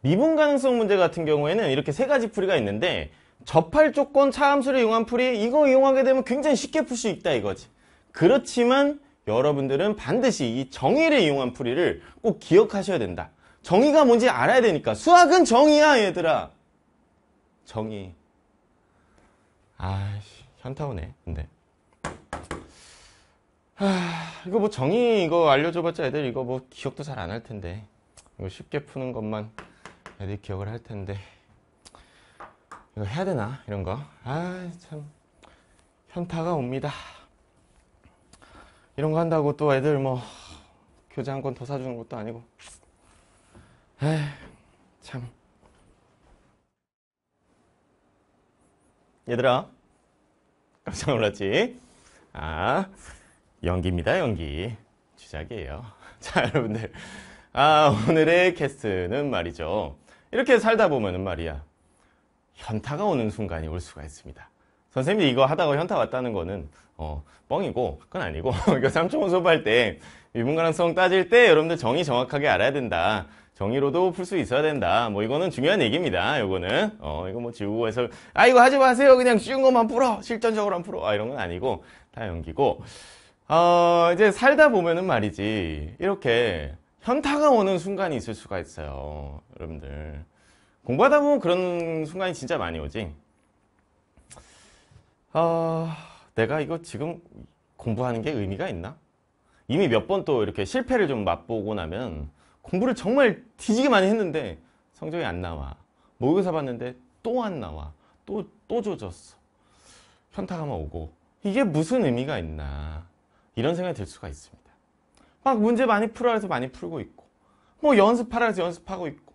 미분 가능성 문제 같은 경우에는 이렇게 세 가지 풀이가 있는데 접할 조건 차함수를 이용한 풀이 이거 이용하게 되면 굉장히 쉽게 풀 수 있다 이거지 그렇지만 여러분들은 반드시 이 정의를 이용한 풀이를 꼭 기억하셔야 된다 정의가 뭔지 알아야 되니까 수학은 정의야 얘들아 정의 아씨 현타 오네 근데 하, 이거 뭐 정의 이거 알려줘봤자 애들 이거 뭐 기억도 잘 안 할 텐데 이거 쉽게 푸는 것만 애들이 기억을 할 텐데 이거 해야 되나 이런 거아참 현타가 옵니다 이런 거 한다고 또 애들 뭐교장권더 사주는 것도 아니고 에이 참 얘들아 깜짝 놀랐지? 아 연기입니다 연기 주작이에요 자 여러분들 아 오늘의 캐스트는 말이죠 이렇게 살다 보면은 말이야 현타가 오는 순간이 올 수가 있습니다. 선생님이 이거 하다가 현타 왔다는 거는 어, 뻥이고 그건 아니고 이거 니까삼총 수업할 때 유분 가능성 따질 때 여러분들 정의 정확하게 알아야 된다. 정의로도 풀 수 있어야 된다. 뭐 이거는 중요한 얘기입니다. 이거는 어, 이거 뭐 지우고 해서 아 이거 하지 마세요. 그냥 쉬운 것만 풀어. 실전적으로 안 풀어. 아 이런 건 아니고 다 연기고 어, 이제 살다 보면은 말이지 이렇게 현타가 오는 순간이 있을 수가 있어요 여러분들 공부하다 보면 그런 순간이 진짜 많이 오지 어, 내가 이거 지금 공부하는 게 의미가 있나? 이미 몇 번 또 이렇게 실패를 좀 맛보고 나면 공부를 정말 뒤지게 많이 했는데 성적이 안 나와 모의고사 봤는데 또 안 나와 또, 또 조졌어 현타가 오고 이게 무슨 의미가 있나 이런 생각이 들 수가 있습니다 막 문제 많이 풀어 해서 많이 풀고 있고 뭐 연습하라 해서 연습하고 있고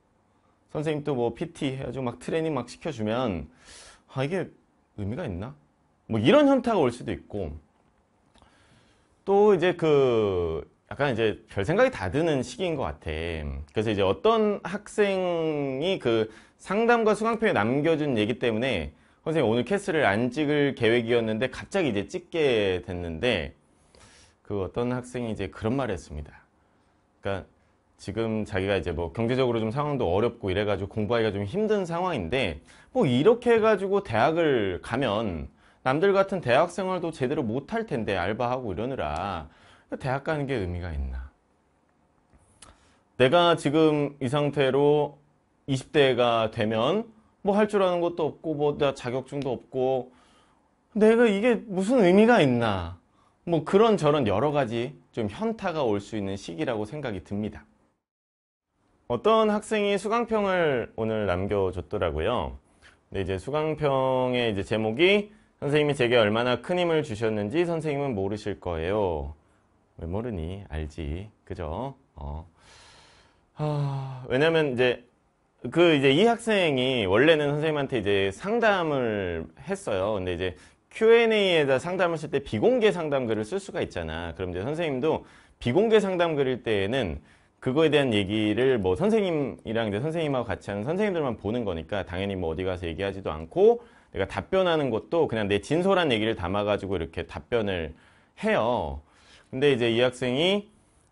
선생님도 뭐 PT 해가지고 막 트레이닝 막 시켜주면 아 이게 의미가 있나? 뭐 이런 현타가 올 수도 있고 또 이제 그 약간 이제 별 생각이 다 드는 시기인 것 같아. 그래서 이제 어떤 학생이 그 상담과 수강표에 남겨준 얘기 때문에 선생님 오늘 캐스를 안 찍을 계획이었는데 갑자기 이제 찍게 됐는데 그 어떤 학생이 이제 그런 말을 했습니다. 그러니까 지금 자기가 이제 뭐 경제적으로 좀 상황도 어렵고 이래가지고 공부하기가 좀 힘든 상황인데 뭐 이렇게 해가지고 대학을 가면 남들 같은 대학생활도 제대로 못 할 텐데 알바하고 이러느라 대학 가는 게 의미가 있나 내가 지금 이 상태로 20대가 되면 뭐 할 줄 아는 것도 없고 뭐 자격증도 없고 내가 이게 무슨 의미가 있나 뭐 그런 저런 여러 가지 좀 현타가 올 수 있는 시기라고 생각이 듭니다. 어떤 학생이 수강평을 오늘 남겨줬더라고요. 근데 이제 수강평의 이제 제목이 선생님이 제게 얼마나 큰 힘을 주셨는지 선생님은 모르실 거예요. 왜 모르니? 알지. 그죠? 어. 하... 아, 왜냐면 이제 그 이제 이 학생이 원래는 선생님한테 이제 상담을 했어요. 근데 이제 Q&A에다 상담을 쓸 때 비공개 상담글을 쓸 수가 있잖아. 그럼 이제 선생님도 비공개 상담글일 때에는 그거에 대한 얘기를 뭐 선생님이랑 이제 선생님하고 같이 하는 선생님들만 보는 거니까 당연히 뭐 어디 가서 얘기하지도 않고 내가 답변하는 것도 그냥 내 진솔한 얘기를 담아가지고 이렇게 답변을 해요. 근데 이제 이 학생이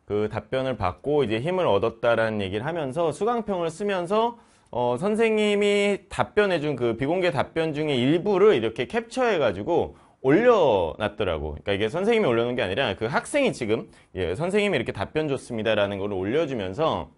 그 답변을 받고 이제 힘을 얻었다라는 얘기를 하면서 수강평을 쓰면서 어, 선생님이 답변해준 그 비공개 답변 중에 일부를 이렇게 캡처해가지고 올려놨더라고. 그러니까 이게 선생님이 올려놓은 게 아니라 그 학생이 지금 예, 선생님이 이렇게 답변 줬습니다라는 걸 올려주면서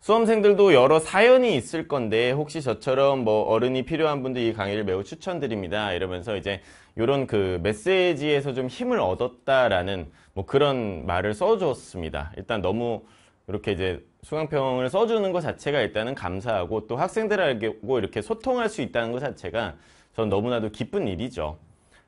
수험생들도 여러 사연이 있을 건데 혹시 저처럼 뭐 어른이 필요한 분들 이 강의를 매우 추천드립니다 이러면서 이제 요런그 메시지에서 좀 힘을 얻었다라는 뭐 그런 말을 써줬습니다. 일단 너무 이렇게 이제 수강평을 써주는 것 자체가 일단은 감사하고 또 학생들하고 이렇게 소통할 수 있다는 것 자체가 전 너무나도 기쁜 일이죠.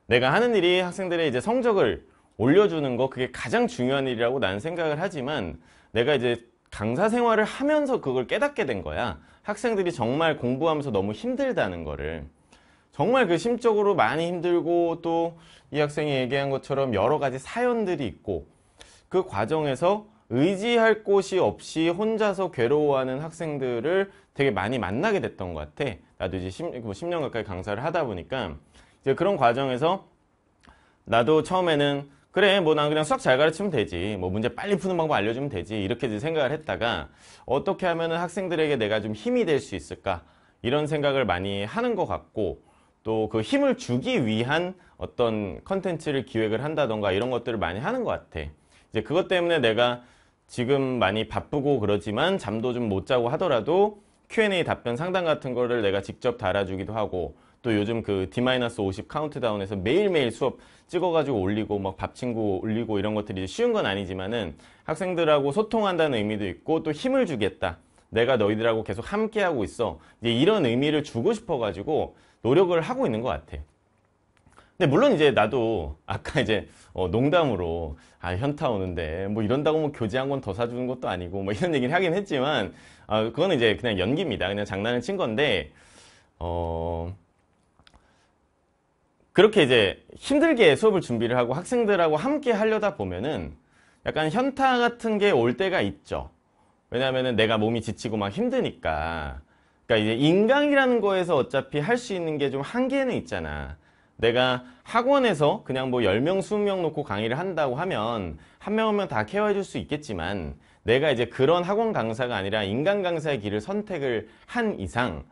내가 하는 일이 학생들의 이제 성적을 올려주는 거 그게 가장 중요한 일이라고 난 생각을 하지만 내가 이제 강사 생활을 하면서 그걸 깨닫게 된 거야. 학생들이 정말 공부하면서 너무 힘들다는 거를. 정말 그 심적으로 많이 힘들고 또 이 학생이 얘기한 것처럼 여러 가지 사연들이 있고 그 과정에서 의지할 곳이 없이 혼자서 괴로워하는 학생들을 되게 많이 만나게 됐던 것 같아. 나도 이제 10, 10년 뭐 가까이 강사를 하다 보니까 이제 그런 과정에서 나도 처음에는 그래 뭐 난 그냥 수학 잘 가르치면 되지 뭐 문제 빨리 푸는 방법 알려주면 되지 이렇게 생각을 했다가 어떻게 하면 학생들에게 내가 좀 힘이 될 수 있을까 이런 생각을 많이 하는 것 같고 또 그 힘을 주기 위한 어떤 컨텐츠를 기획을 한다던가 이런 것들을 많이 하는 것 같아 이제 그것 때문에 내가 지금 많이 바쁘고 그러지만 잠도 좀 못 자고 하더라도 Q&A 답변 상담 같은 거를 내가 직접 달아주기도 하고 또 요즘 그 D-50 카운트다운에서 매일매일 수업 찍어가지고 올리고 막 밥친구 올리고 이런 것들이 쉬운 건 아니지만은 학생들하고 소통한다는 의미도 있고 또 힘을 주겠다. 내가 너희들하고 계속 함께하고 있어. 이제 이런 의미를 주고 싶어가지고 노력을 하고 있는 것 같아요. 근데 물론 이제 나도 아까 이제 어 농담으로 아 현타 오는데 뭐 이런다고 뭐 교재 한 권 더 사주는 것도 아니고 뭐 이런 얘기를 하긴 했지만 아 그거는 이제 그냥 연기입니다. 그냥 장난을 친 건데 어 그렇게 이제 힘들게 수업을 준비를 하고 학생들하고 함께 하려다 보면은 약간 현타 같은 게 올 때가 있죠. 왜냐하면 내가 몸이 지치고 막 힘드니까. 그러니까 이제 인강이라는 거에서 어차피 할 수 있는 게 좀 한계는 있잖아. 내가 학원에서 그냥 뭐 10명, 20명 놓고 강의를 한다고 하면 한 명 하면 다 케어해 줄 수 있겠지만 내가 이제 그런 학원 강사가 아니라 인간 강사의 길을 선택을 한 이상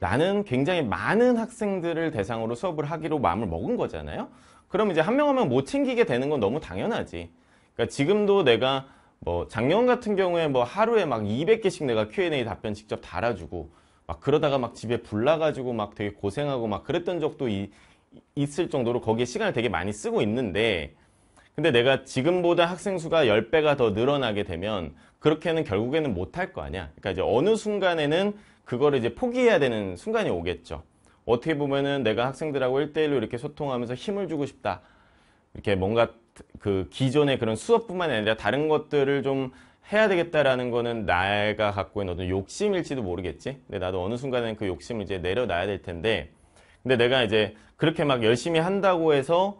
나는 굉장히 많은 학생들을 대상으로 수업을 하기로 마음을 먹은 거잖아요. 그럼 이제 한 명 하면 못 챙기게 되는 건 너무 당연하지. 그러니까 지금도 내가 뭐 작년 같은 경우에 뭐 하루에 막 200개씩 내가 Q&A 답변 직접 달아주고 막 그러다가 막 집에 불나가지고 막 되게 고생하고 막 그랬던 적도 이, 있을 정도로 거기에 시간을 되게 많이 쓰고 있는데 근데 내가 지금보다 학생 수가 10배가 더 늘어나게 되면 그렇게는 결국에는 못할 거 아니야. 그러니까 이제 어느 순간에는 그거를 이제 포기해야 되는 순간이 오겠죠. 어떻게 보면은 내가 학생들하고 1대1로 이렇게 소통하면서 힘을 주고 싶다. 이렇게 뭔가 그 기존의 그런 수업뿐만 아니라 다른 것들을 좀 해야 되겠다라는 거는 나가 갖고 있는 어떤 욕심일지도 모르겠지. 근데 나도 어느 순간에는 그 욕심을 이제 내려놔야 될 텐데. 근데 내가 이제 그렇게 막 열심히 한다고 해서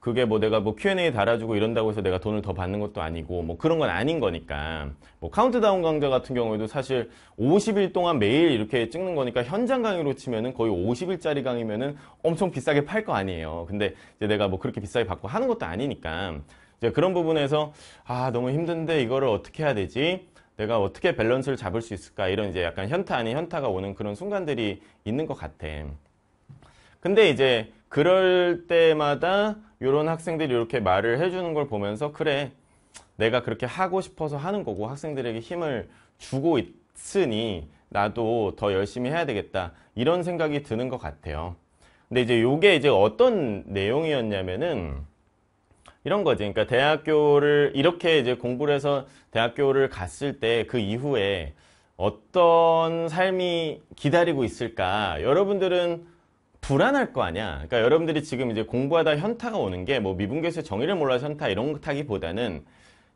그게 뭐 내가 뭐 Q&A 달아주고 이런다고 해서 내가 돈을 더 받는 것도 아니고 뭐 그런 건 아닌 거니까 뭐 카운트다운 강좌 같은 경우에도 사실 50일 동안 매일 이렇게 찍는 거니까 현장 강의로 치면은 거의 50일짜리 강의면은 엄청 비싸게 팔 거 아니에요 근데 이제 내가 뭐 그렇게 비싸게 받고 하는 것도 아니니까 이제 그런 부분에서 아 너무 힘든데 이거를 어떻게 해야 되지 내가 어떻게 밸런스를 잡을 수 있을까 이런 이제 약간 현타 아닌 현타가 오는 그런 순간들이 있는 것 같아 근데 이제 그럴 때마다 이런 학생들이 이렇게 말을 해주는 걸 보면서 그래 내가 그렇게 하고 싶어서 하는 거고 학생들에게 힘을 주고 있으니 나도 더 열심히 해야 되겠다 이런 생각이 드는 것 같아요 근데 이제 요게 이제 어떤 내용이었냐면은 이런 거지 그러니까 대학교를 이렇게 이제 공부를 해서 대학교를 갔을 때 그 이후에 어떤 삶이 기다리고 있을까 여러분들은 불안할 거 아니야. 그러니까 여러분들이 지금 이제 공부하다 현타가 오는 게 뭐 미분계수의 정의를 몰라서 현타 이런 타기보다는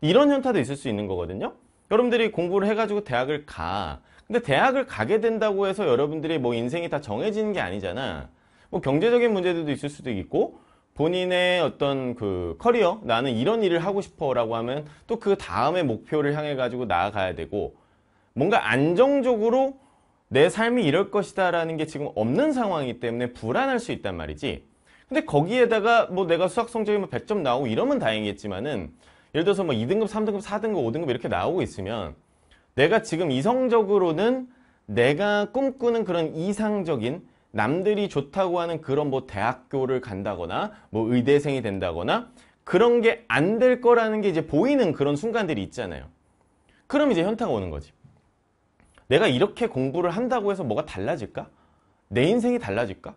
이런 현타도 있을 수 있는 거거든요. 여러분들이 공부를 해가지고 대학을 가. 근데 대학을 가게 된다고 해서 여러분들이 뭐 인생이 다 정해지는 게 아니잖아. 뭐 경제적인 문제들도 있을 수도 있고 본인의 어떤 그 커리어 나는 이런 일을 하고 싶어라고 하면 또 그 다음의 목표를 향해 가지고 나아가야 되고 뭔가 안정적으로 내 삶이 이럴 것이다 라는 게 지금 없는 상황이기 때문에 불안할 수 있단 말이지 근데 거기에다가 뭐 내가 수학 성적이 뭐 100점 나오고 이러면 다행이겠지만은 예를 들어서 뭐 2등급, 3등급, 4등급, 5등급 이렇게 나오고 있으면 내가 지금 이성적으로는 내가 꿈꾸는 그런 이상적인 남들이 좋다고 하는 그런 뭐 대학교를 간다거나 뭐 의대생이 된다거나 그런 게 안 될 거라는 게 이제 보이는 그런 순간들이 있잖아요. 그럼 이제 현타가 오는 거지. 내가 이렇게 공부를 한다고 해서 뭐가 달라질까? 내 인생이 달라질까?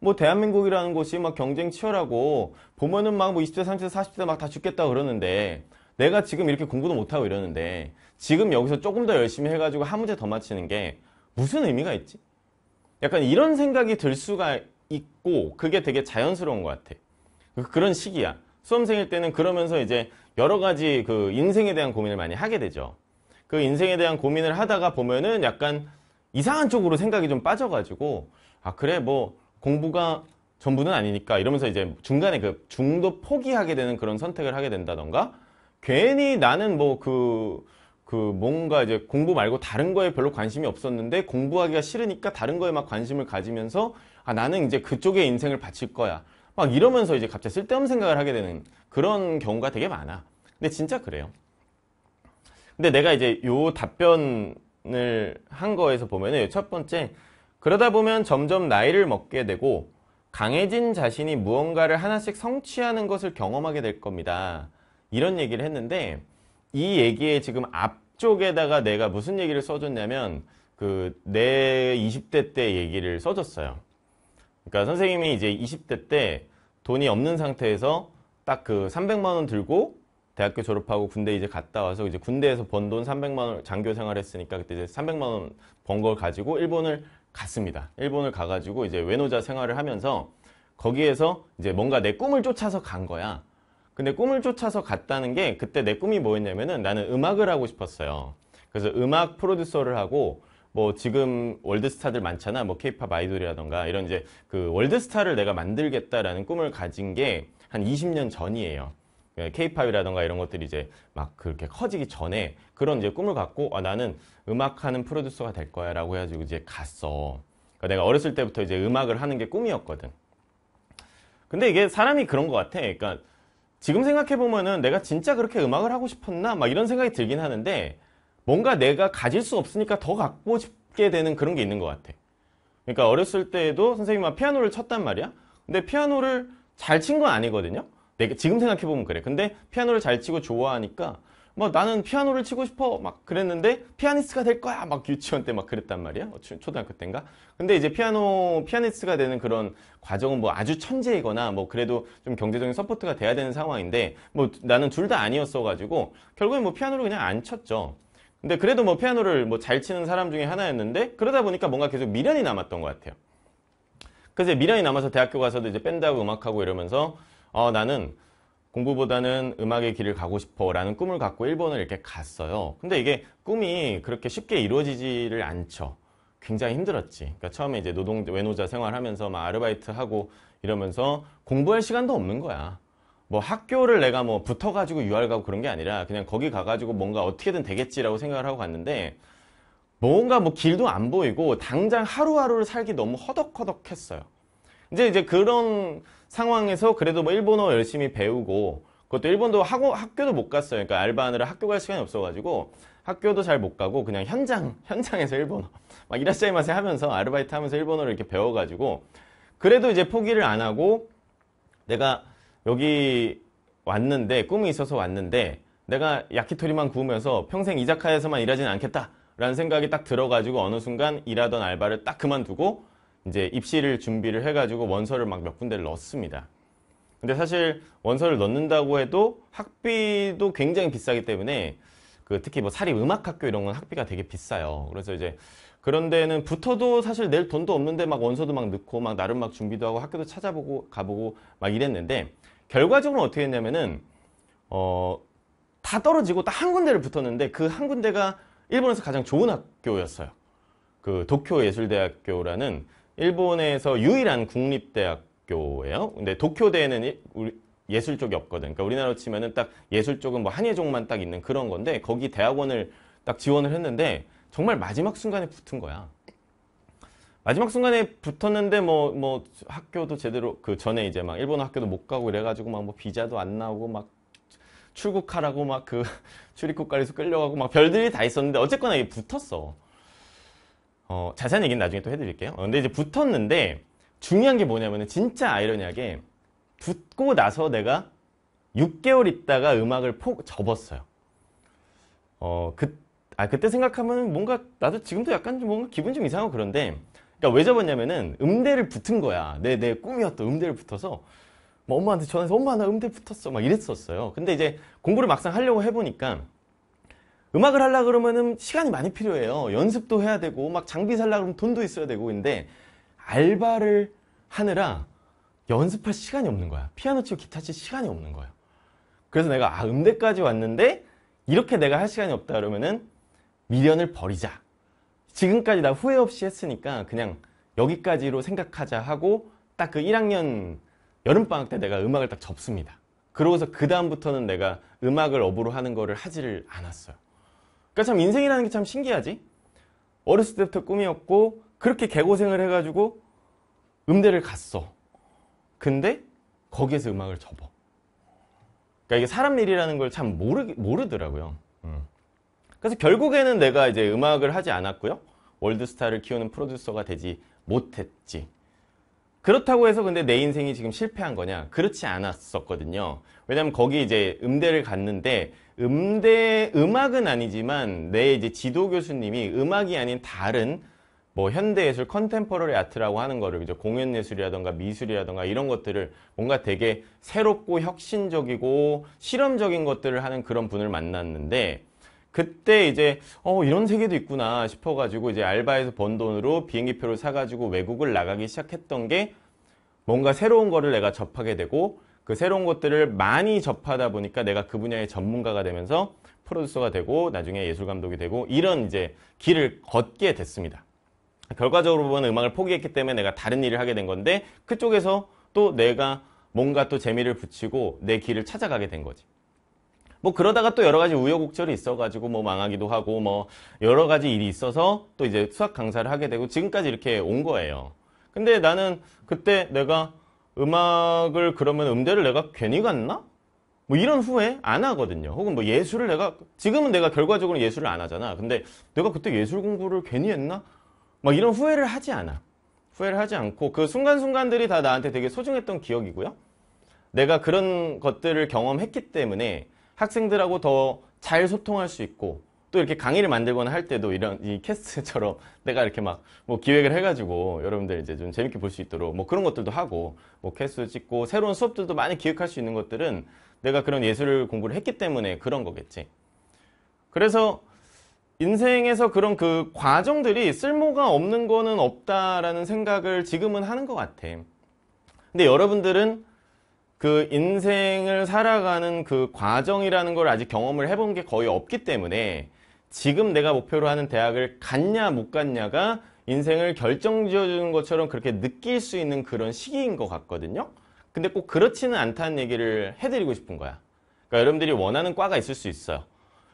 뭐 대한민국이라는 곳이 막 경쟁 치열하고 보면은 막뭐 20대, 30대, 40대 막 다 죽겠다 그러는데 내가 지금 이렇게 공부도 못하고 이러는데 지금 여기서 조금 더 열심히 해가지고 한 문제 더 맞히는 게 무슨 의미가 있지? 약간 이런 생각이 들 수가 있고 그게 되게 자연스러운 것 같아. 그, 그런 시기야. 수험생일 때는 그러면서 이제 여러 가지 그 인생에 대한 고민을 많이 하게 되죠. 그 인생에 대한 고민을 하다가 보면은 약간 이상한 쪽으로 생각이 좀 빠져가지고 아 그래 뭐 공부가 전부는 아니니까 이러면서 이제 중간에 그 중도 포기하게 되는 그런 선택을 하게 된다던가 괜히 나는 뭐그그 그 뭔가 이제 공부 말고 다른 거에 별로 관심이 없었는데 공부하기가 싫으니까 다른 거에 막 관심을 가지면서 아 나는 이제 그쪽에 인생을 바칠 거야 막 이러면서 이제 갑자기 쓸데없는 생각을 하게 되는 그런 경우가 되게 많아 근데 진짜 그래요 근데 내가 이제 요 답변을 한 거에서 보면은 첫 번째 그러다 보면 점점 나이를 먹게 되고 강해진 자신이 무언가를 하나씩 성취하는 것을 경험하게 될 겁니다. 이런 얘기를 했는데 이 얘기에 지금 앞쪽에다가 내가 무슨 얘기를 써줬냐면 그 내 20대 때 얘기를 써줬어요. 그러니까 선생님이 이제 20대 때 돈이 없는 상태에서 딱 그 300만 원 들고 대학교 졸업하고 군대 이제 갔다 와서 이제 군대에서 번 돈 300만 원 장교 생활했으니까 그때 이제 300만 원 번 걸 가지고 일본을 갔습니다. 일본을 가가지고 이제 외노자 생활을 하면서 거기에서 이제 뭔가 내 꿈을 쫓아서 간 거야. 근데 꿈을 쫓아서 갔다는 게 그때 내 꿈이 뭐였냐면은 나는 음악을 하고 싶었어요. 그래서 음악 프로듀서를 하고 뭐 지금 월드스타들 많잖아. 뭐 케이팝 아이돌이라던가 이런 이제 그 월드스타를 내가 만들겠다라는 꿈을 가진 게 한 20년 전이에요. 케이팝이라든가 예, 이런 것들이 이제 막 그렇게 커지기 전에 그런 이제 꿈을 갖고 아, 나는 음악하는 프로듀서가 될 거야라고 해가지고 이제 갔어. 그러니까 내가 어렸을 때부터 이제 음악을 하는 게 꿈이었거든. 근데 이게 사람이 그런 것 같아. 그러니까 지금 생각해 보면은 내가 진짜 그렇게 음악을 하고 싶었나 막 이런 생각이 들긴 하는데 뭔가 내가 가질 수 없으니까 더 갖고 싶게 되는 그런 게 있는 것 같아. 그러니까 어렸을 때에도 선생님이 피아노를 쳤단 말이야. 근데 피아노를 잘 친 건 아니거든요. 내가 지금 생각해보면 그래 근데 피아노를 잘 치고 좋아하니까 뭐 나는 피아노를 치고 싶어 막 그랬는데 피아니스트가 될 거야 막 유치원 때 막 그랬단 말이야 어, 초등학교 때인가 근데 이제 피아노 피아니스트가 되는 그런 과정은 뭐 아주 천재이거나 뭐 그래도 좀 경제적인 서포트가 돼야 되는 상황인데 뭐 나는 둘 다 아니었어 가지고 결국엔 뭐 피아노를 그냥 안 쳤죠 근데 그래도 뭐 피아노를 뭐 잘 치는 사람 중에 하나였는데 그러다 보니까 뭔가 계속 미련이 남았던 것 같아요 그래서 미련이 남아서 대학교 가서도 이제 밴드하고 음악하고 이러면서 어, 나는 공부보다는 음악의 길을 가고 싶어 라는 꿈을 갖고 일본을 이렇게 갔어요. 근데 이게 꿈이 그렇게 쉽게 이루어지지를 않죠. 굉장히 힘들었지. 그러니까 처음에 이제 노동 외노자 생활하면서 막 아르바이트 하고 이러면서 공부할 시간도 없는 거야. 뭐 학교를 내가 뭐 붙어가지고 유학 가고 그런 게 아니라 그냥 거기 가가지고 뭔가 어떻게든 되겠지라고 생각을 하고 갔는데 뭔가 뭐 길도 안 보이고 당장 하루하루를 살기 너무 허덕허덕했어요. 이제 이제 그런 상황에서 그래도 뭐 일본어 열심히 배우고 그것도 일본도 하고 학교도 못 갔어요. 그러니까 알바하느라 학교 갈 시간이 없어가지고 학교도 잘 못 가고 그냥 현장 현장에서 일본어 막 이라시아이마세 하면서 아르바이트 하면서 일본어를 이렇게 배워가지고 그래도 이제 포기를 안 하고 내가 여기 왔는데 꿈이 있어서 왔는데 내가 야키토리만 구우면서 평생 이자카야에서만 일하진 않겠다라는 생각이 딱 들어가지고 어느 순간 일하던 알바를 딱 그만두고 이제 입시를 준비를 해가지고 원서를 막 몇 군데를 넣습니다. 근데 사실 원서를 넣는다고 해도 학비도 굉장히 비싸기 때문에 그 특히 뭐 사립 음악학교 이런 건 학비가 되게 비싸요. 그래서 이제 그런 데는 붙어도 사실 낼 돈도 없는데 막 원서도 막 넣고 막 나름 막 준비도 하고 학교도 찾아보고 가보고 막 이랬는데 결과적으로 어떻게 했냐면은 어 다 떨어지고 딱 한 군데를 붙었는데 그 한 군데가 일본에서 가장 좋은 학교였어요. 그 도쿄 예술대학교라는 일본에서 유일한 국립대학교예요. 근데 도쿄대는 에 우리 예술 쪽이 없거든. 그러니까 우리나라로 치면은 딱 예술 쪽은 뭐 한예종만 딱 있는 그런 건데 거기 대학원을 딱 지원을 했는데 정말 마지막 순간에 붙은 거야. 마지막 순간에 붙었는데 뭐뭐 뭐 학교도 제대로 그 전에 이제 막 일본 학교도 못 가고 이래가지고 막 뭐 비자도 안 나오고 막 출국하라고 막 그출입국가리서 끌려가고 막 별들이 다 있었는데 어쨌거나 이게 붙었어. 어, 자세한 얘기는 나중에 또 해드릴게요. 어, 근데 이제 붙었는데 중요한 게 뭐냐면 은 진짜 아이러니하게 붙고 나서 내가 6개월 있다가 음악을 폭 접었어요. 어, 그, 아, 그때 생각하면 뭔가 나도 지금도 약간 좀 뭔가 기분 좀 이상하고 그런데 그러니까 왜 접었냐면은 음대를 붙은 거야. 내, 내 꿈이었던 음대를 붙어서 뭐 엄마한테 전화해서 엄마 나 음대 붙었어 막 이랬었어요. 근데 이제 공부를 막상 하려고 해보니까 음악을 하려 그러면은 시간이 많이 필요해요. 연습도 해야 되고 막 장비 살라 그러면 돈도 있어야 되고 근데 알바를 하느라 연습할 시간이 없는 거야. 피아노 치고 기타 칠 시간이 없는 거예요. 그래서 내가 아 음대까지 왔는데 이렇게 내가 할 시간이 없다 그러면은 미련을 버리자. 지금까지 나 후회 없이 했으니까 그냥 여기까지로 생각하자 하고 딱 그 1학년 여름방학 때 내가 음악을 딱 접습니다. 그러고서 그 다음부터는 내가 음악을 업으로 하는 거를 하지를 않았어요. 그러니까 참 인생이라는 게 참 신기하지? 어렸을 때부터 꿈이었고 그렇게 개고생을 해가지고 음대를 갔어. 근데 거기에서 음악을 접어. 그러니까 이게 사람 일이라는 걸 참 모르, 모르더라고요. 음. 그래서 결국에는 내가 이제 음악을 하지 않았고요. 월드스타를 키우는 프로듀서가 되지 못했지. 그렇다고 해서 근데 내 인생이 지금 실패한 거냐? 그렇지 않았었거든요. 왜냐면 거기 이제 음대를 갔는데 음대 음악은 아니지만 내 이제 지도 교수님이 음악이 아닌 다른 뭐 현대예술 컨템퍼러리 아트라고 하는 거를 이제 공연 예술이라던가 미술이라던가 이런 것들을 뭔가 되게 새롭고 혁신적이고 실험적인 것들을 하는 그런 분을 만났는데 그때 이제 어 이런 세계도 있구나 싶어 가지고 이제 알바에서 번 돈으로 비행기표를 사 가지고 외국을 나가기 시작했던 게 뭔가 새로운 거를 내가 접하게 되고 그 새로운 것들을 많이 접하다 보니까 내가 그 분야의 전문가가 되면서 프로듀서가 되고 나중에 예술감독이 되고 이런 이제 길을 걷게 됐습니다. 결과적으로 보면 음악을 포기했기 때문에 내가 다른 일을 하게 된 건데 그쪽에서 또 내가 뭔가 또 재미를 붙이고 내 길을 찾아가게 된 거지. 뭐 그러다가 또 여러 가지 우여곡절이 있어가지고 뭐 망하기도 하고 뭐 여러 가지 일이 있어서 또 이제 수학 강사를 하게 되고 지금까지 이렇게 온 거예요. 근데 나는 그때 내가 음악을 그러면 음대를 내가 괜히 갔나? 뭐 이런 후회 안 하거든요. 혹은 뭐 예술을 내가 지금은 내가 결과적으로 예술을 안 하잖아. 근데 내가 그때 예술 공부를 괜히 했나? 막 이런 후회를 하지 않아. 후회를 하지 않고 그 순간순간들이 다 나한테 되게 소중했던 기억이고요. 내가 그런 것들을 경험했기 때문에 학생들하고 더 잘 소통할 수 있고 또 이렇게 강의를 만들거나 할 때도 이런 이 캐스트처럼 내가 이렇게 막 뭐 기획을 해가지고 여러분들 이제 좀 재밌게 볼 수 있도록 뭐 그런 것들도 하고 뭐 캐스트 찍고 새로운 수업들도 많이 기획할 수 있는 것들은 내가 그런 예술 을 공부를 했기 때문에 그런 거겠지. 그래서 인생에서 그런 그 과정들이 쓸모가 없는 거는 없다라는 생각을 지금은 하는 것 같아. 근데 여러분들은 그 인생을 살아가는 그 과정이라는 걸 아직 경험을 해본 게 거의 없기 때문에 지금 내가 목표로 하는 대학을 갔냐 못 갔냐가 인생을 결정지어주는 것처럼 그렇게 느낄 수 있는 그런 시기인 것 같거든요. 근데 꼭 그렇지는 않다는 얘기를 해드리고 싶은 거야. 그러니까 여러분들이 원하는 과가 있을 수 있어요.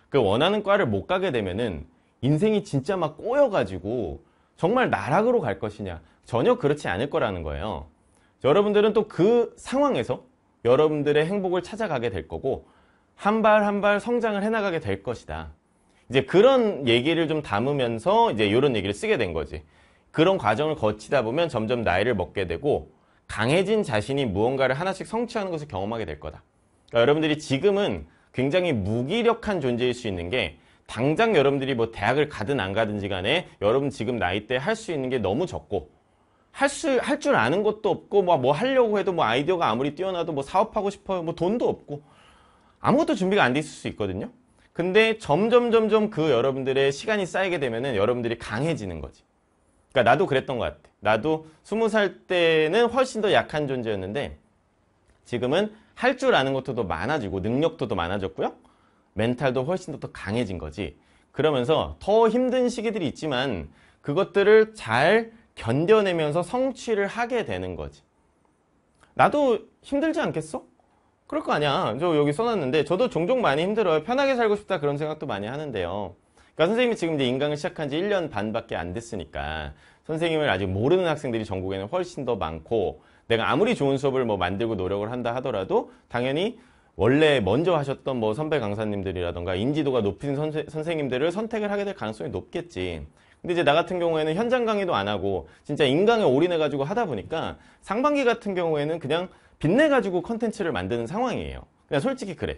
그 원하는 과를 못 가게 되면은 인생이 진짜 막 꼬여가지고 정말 나락으로 갈 것이냐 전혀 그렇지 않을 거라는 거예요. 여러분들은 또 그 상황에서 여러분들의 행복을 찾아가게 될 거고 한 발 한 발 성장을 해나가게 될 것이다. 이제 그런 얘기를 좀 담으면서 이제 이런 얘기를 쓰게 된 거지. 그런 과정을 거치다 보면 점점 나이를 먹게 되고 강해진 자신이 무언가를 하나씩 성취하는 것을 경험하게 될 거다. 그러니까 여러분들이 지금은 굉장히 무기력한 존재일 수 있는 게 당장 여러분들이 뭐 대학을 가든 안 가든지 간에 여러분 지금 나이 때 할 수 있는 게 너무 적고 할 수 할 줄 아는 것도 없고 뭐, 뭐 하려고 해도 뭐 아이디어가 아무리 뛰어나도 뭐 사업하고 싶어요 뭐 돈도 없고 아무것도 준비가 안 돼 있을 수 있거든요. 근데 점점 점점 그 여러분들의 시간이 쌓이게 되면은 여러분들이 강해지는 거지. 그러니까 나도 그랬던 것 같아. 나도 스무 살 때는 훨씬 더 약한 존재였는데 지금은 할 줄 아는 것도 더 많아지고 능력도 더 많아졌고요. 멘탈도 훨씬 더, 더 강해진 거지. 그러면서 더 힘든 시기들이 있지만 그것들을 잘 견뎌내면서 성취를 하게 되는 거지. 나도 힘들지 않겠어? 그럴 거 아니야. 저 여기 써놨는데 저도 종종 많이 힘들어요. 편하게 살고 싶다 그런 생각도 많이 하는데요. 그러니까 선생님이 지금 이제 인강을 시작한 지 1년 반밖에 안 됐으니까 선생님을 아직 모르는 학생들이 전국에는 훨씬 더 많고 내가 아무리 좋은 수업을 뭐 만들고 노력을 한다 하더라도 당연히 원래 먼저 하셨던 뭐 선배 강사님들이라던가 인지도가 높은 선세, 선생님들을 선택을 하게 될 가능성이 높겠지. 근데 이제 나 같은 경우에는 현장 강의도 안 하고 진짜 인강에 올인해가지고 하다 보니까 상반기 같은 경우에는 그냥 빚내가지고 컨텐츠를 만드는 상황이에요 그냥 솔직히 그래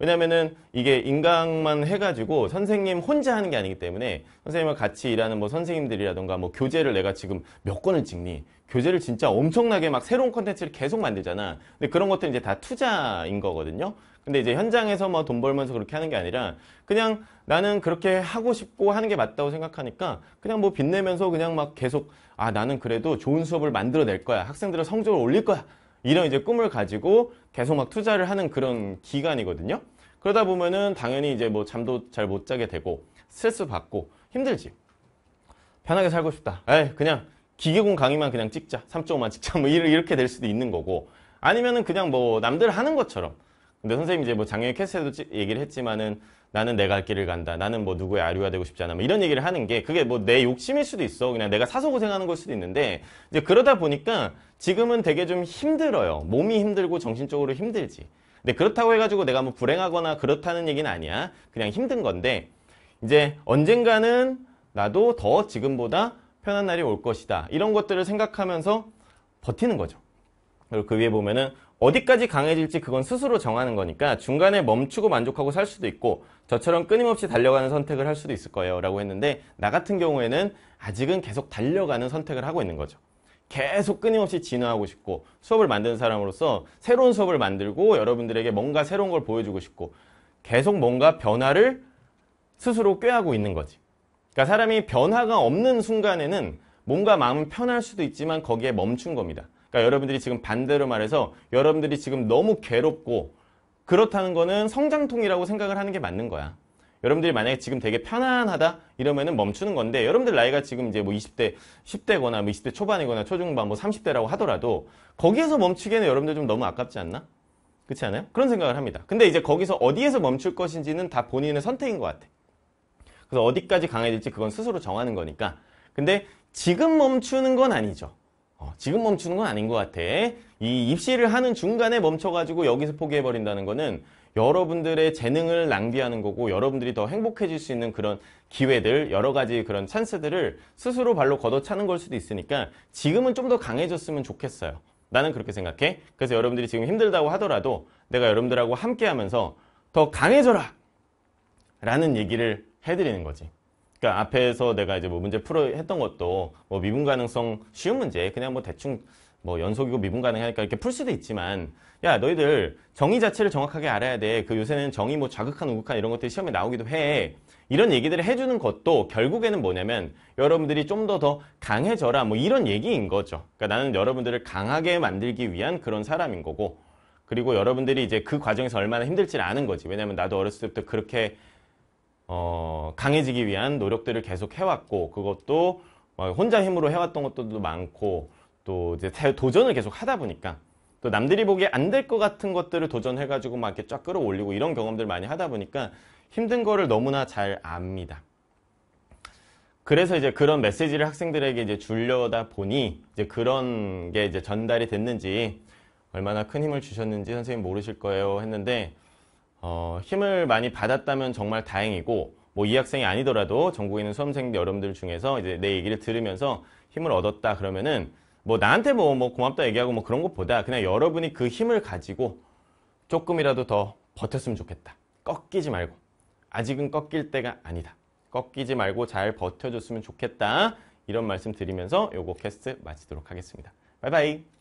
왜냐면은 이게 인강만 해가지고 선생님 혼자 하는 게 아니기 때문에 선생님과 같이 일하는 뭐 선생님들이라던가 뭐 교재를 내가 지금 몇 권을 찍니 교재를 진짜 엄청나게 막 새로운 컨텐츠를 계속 만들잖아 근데 그런 것들 은 이제 다 투자인 거거든요 근데 이제 현장에서 뭐 돈 벌면서 그렇게 하는 게 아니라 그냥 나는 그렇게 하고 싶고 하는 게 맞다고 생각하니까 그냥 뭐빚내면서 그냥 막 계속 아 나는 그래도 좋은 수업을 만들어낼 거야 학생들의 성적을 올릴 거야 이런 이제 꿈을 가지고 계속 막 투자를 하는 그런 기간이거든요. 그러다 보면은 당연히 이제 뭐 잠도 잘 못 자게 되고 스트레스 받고 힘들지. 편하게 살고 싶다. 에이, 그냥 기계공 강의만 그냥 찍자. 3.5만 찍자. 뭐 이렇게 될 수도 있는 거고. 아니면은 그냥 뭐 남들 하는 것처럼 근데 선생님이 제뭐 작년에 캐스에도 얘기를 했지만은 나는 내가 할 길을 간다. 나는 뭐 누구의 아류가 되고 싶지 않아. 뭐 이런 얘기를 하는 게 그게 뭐 내 욕심일 수도 있어. 그냥 내가 사서 고생하는 걸 수도 있는데 이제 그러다 보니까 지금은 되게 좀 힘들어요. 몸이 힘들고 정신적으로 힘들지. 근데 그렇다고 해가지고 내가 뭐 불행하거나 그렇다는 얘기는 아니야. 그냥 힘든 건데 이제 언젠가는 나도 더 지금보다 편한 날이 올 것이다. 이런 것들을 생각하면서 버티는 거죠. 그리고 그 위에 보면은 어디까지 강해질지 그건 스스로 정하는 거니까 중간에 멈추고 만족하고 살 수도 있고 저처럼 끊임없이 달려가는 선택을 할 수도 있을 거예요 라고 했는데 나 같은 경우에는 아직은 계속 달려가는 선택을 하고 있는 거죠 계속 끊임없이 진화하고 싶고 수업을 만드는 사람으로서 새로운 수업을 만들고 여러분들에게 뭔가 새로운 걸 보여주고 싶고 계속 뭔가 변화를 스스로 꾀하고 있는 거지 그러니까 사람이 변화가 없는 순간에는 몸과 마음은 편할 수도 있지만 거기에 멈춘 겁니다 그러니까 여러분들이 지금 반대로 말해서 여러분들이 지금 너무 괴롭고 그렇다는 거는 성장통이라고 생각을 하는 게 맞는 거야. 여러분들이 만약에 지금 되게 편안하다 이러면은 멈추는 건데 여러분들 나이가 지금 이제 뭐 20대 10대거나 뭐 20대 초반이거나 초중반 뭐 30대라고 하더라도 거기에서 멈추기에는 여러분들 좀 너무 아깝지 않나? 그렇지 않아요? 그런 생각을 합니다. 근데 이제 거기서 어디에서 멈출 것인지는 다 본인의 선택인 것 같아. 그래서 어디까지 강해질지 그건 스스로 정하는 거니까. 근데 지금 멈추는 건 아니죠. 어, 지금 멈추는 건 아닌 것 같아. 이 입시를 하는 중간에 멈춰가지고 여기서 포기해버린다는 거는 여러분들의 재능을 낭비하는 거고 여러분들이 더 행복해질 수 있는 그런 기회들 여러 가지 그런 찬스들을 스스로 발로 걷어차는 걸 수도 있으니까 지금은 좀 더 강해졌으면 좋겠어요 나는 그렇게 생각해 그래서 여러분들이 지금 힘들다고 하더라도 내가 여러분들하고 함께 하면서 더 강해져라 라는 얘기를 해드리는 거지 그니까 앞에서 내가 이제 뭐 문제 풀어 했던 것도 뭐 미분 가능성 쉬운 문제 그냥 뭐 대충 뭐 연속이고 미분 가능하니까 이렇게 풀 수도 있지만 야 너희들 정의 자체를 정확하게 알아야 돼. 그 요새는 정의 뭐 좌극한 우극한 이런 것들이 시험에 나오기도 해. 이런 얘기들을 해주는 것도 결국에는 뭐냐면 여러분들이 좀 더더 더 강해져라 뭐 이런 얘기인 거죠. 그러니까 나는 여러분들을 강하게 만들기 위한 그런 사람인 거고 그리고 여러분들이 이제 그 과정에서 얼마나 힘들지를 아는 거지. 왜냐면 나도 어렸을 때부터 그렇게 어, 강해지기 위한 노력들을 계속 해왔고 그것도 어, 혼자 힘으로 해왔던 것도 들 많고 또 이제 도전을 계속 하다 보니까 또 남들이 보기에 안 될 것 같은 것들을 도전해가지고 막 이렇게 쫙 끌어올리고 이런 경험들 많이 하다 보니까 힘든 거를 너무나 잘 압니다. 그래서 이제 그런 메시지를 학생들에게 이제 주려다 보니 이제 그런 게 이제 전달이 됐는지 얼마나 큰 힘을 주셨는지 선생님 모르실 거예요 했는데 어, 힘을 많이 받았다면 정말 다행이고 뭐 이 학생이 아니더라도 전국에 있는 수험생 여러분들 중에서 이제 내 얘기를 들으면서 힘을 얻었다 그러면은 뭐 나한테 뭐, 뭐 고맙다 얘기하고 뭐 그런 것보다 그냥 여러분이 그 힘을 가지고 조금이라도 더 버텼으면 좋겠다. 꺾이지 말고 아직은 꺾일 때가 아니다. 꺾이지 말고 잘 버텨줬으면 좋겠다. 이런 말씀 드리면서 요거 캐스트 마치도록 하겠습니다. 바이바이.